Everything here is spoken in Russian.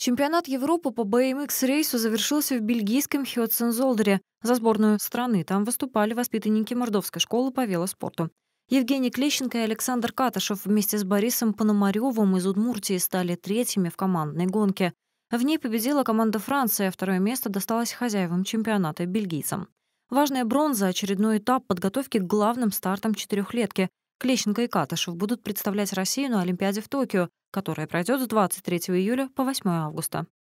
Чемпионат Европы по BMX-рейсу завершился в бельгийском Хьотсензолдере за сборную страны. Там выступали воспитанники Мордовской школы по велоспорту. Евгений Клещенко и Александр Каташев вместе с Борисом Пономаревым из Удмуртии стали третьими в командной гонке. В ней победила команда Франции, а второе место досталось хозяевам чемпионата бельгийцам. Важная бронза — очередной этап подготовки к главным стартам четырехлетки. Клещенко и Каташев будут представлять Россию на Олимпиаде в Токио, которая пройдет с 23 июля по 8 августа.